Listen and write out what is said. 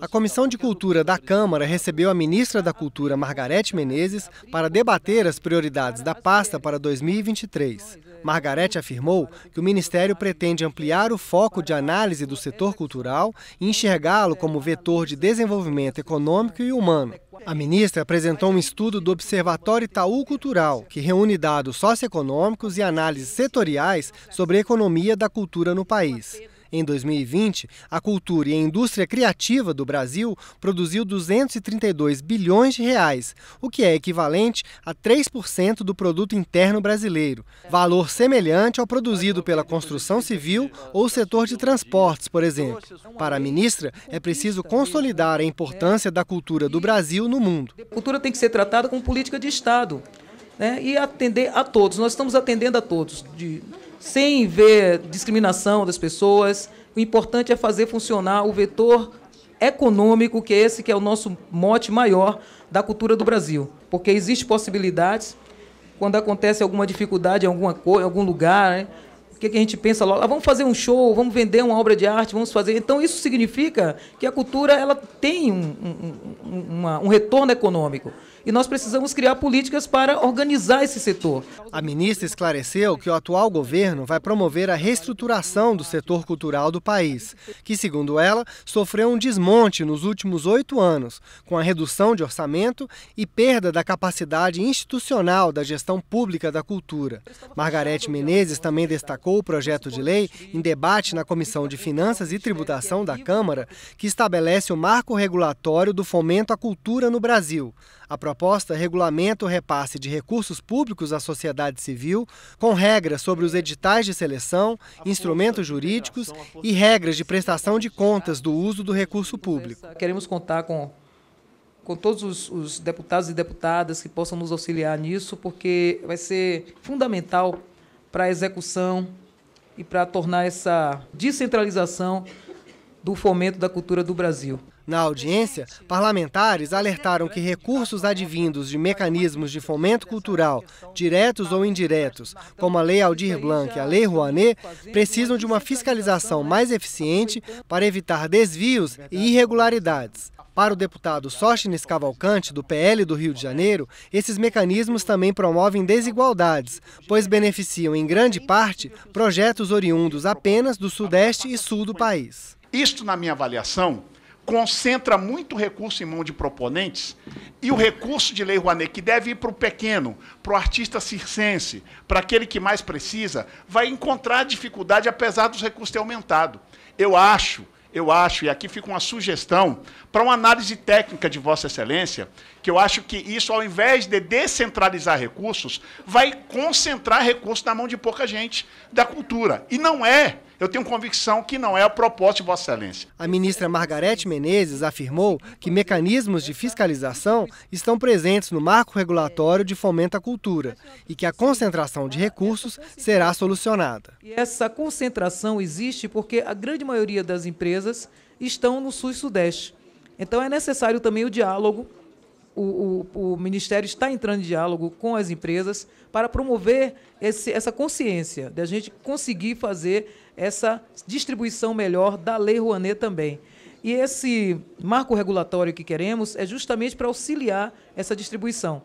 A Comissão de Cultura da Câmara recebeu a ministra da Cultura, Margarete Menezes, para debater as prioridades da pasta para 2023. É, Margarete é, afirmou é, que o Ministério pretende ampliar o foco de análise do setor cultural e enxergá-lo como vetor de desenvolvimento econômico e humano. A ministra apresentou um estudo do Observatório Itaú Cultural, que reúne dados socioeconômicos e análises setoriais sobre a economia da cultura no país. Em 2020, a cultura e a indústria criativa do Brasil produziu 232 bilhões de reais, o que é equivalente a 3% do produto interno brasileiro, valor semelhante ao produzido pela construção civil ou setor de transportes, por exemplo. Para a ministra, é preciso consolidar a importância da cultura do Brasil no mundo. A cultura tem que ser tratada como política de Estado né? e atender a todos. Nós estamos atendendo a todos. De sem ver discriminação das pessoas. O importante é fazer funcionar o vetor econômico, que é esse que é o nosso mote maior da cultura do Brasil. Porque existem possibilidades, quando acontece alguma dificuldade em, alguma em algum lugar, né? o que, que a gente pensa logo? Ah, vamos fazer um show, vamos vender uma obra de arte, vamos fazer. Então, isso significa que a cultura ela tem um, um, um, uma, um retorno econômico e nós precisamos criar políticas para organizar esse setor. A ministra esclareceu que o atual governo vai promover a reestruturação do setor cultural do país, que, segundo ela, sofreu um desmonte nos últimos oito anos, com a redução de orçamento e perda da capacidade institucional da gestão pública da cultura. Margarete Menezes também destacou o projeto de lei em debate na Comissão de Finanças e Tributação da Câmara, que estabelece o marco regulatório do fomento à cultura no Brasil. A proposta regulamenta o repasse de recursos públicos à sociedade civil, com regras sobre os editais de seleção, instrumentos jurídicos e regras de prestação de contas do uso do recurso público. Queremos contar com, com todos os, os deputados e deputadas que possam nos auxiliar nisso, porque vai ser fundamental para a execução e para tornar essa descentralização do fomento da cultura do Brasil. Na audiência, parlamentares alertaram que recursos advindos de mecanismos de fomento cultural, diretos ou indiretos, como a Lei Aldir Blanc e a Lei Rouanet, precisam de uma fiscalização mais eficiente para evitar desvios e irregularidades. Para o deputado Sóstenes Cavalcante, do PL do Rio de Janeiro, esses mecanismos também promovem desigualdades, pois beneficiam, em grande parte, projetos oriundos apenas do Sudeste e Sul do país. Isto, na minha avaliação, concentra muito recurso em mão de proponentes e o recurso de Lei Rouanet, que deve ir para o pequeno, para o artista circense, para aquele que mais precisa, vai encontrar dificuldade apesar dos recursos terem aumentado. Eu acho, eu acho, e aqui fica uma sugestão para uma análise técnica de Vossa Excelência, que eu acho que isso, ao invés de descentralizar recursos, vai concentrar recursos na mão de pouca gente da cultura. E não é eu tenho convicção que não é a proposta de Vossa Excelência. A ministra Margarete Menezes afirmou que mecanismos de fiscalização estão presentes no marco regulatório de fomento à cultura e que a concentração de recursos será solucionada. E essa concentração existe porque a grande maioria das empresas estão no Sul e Sudeste. Então é necessário também o diálogo o, o, o, Ministério está entrando em diálogo com as empresas para promover esse, essa consciência, da gente conseguir fazer essa distribuição melhor da Lei Rouanet também. E esse marco regulatório que queremos é justamente para auxiliar essa distribuição.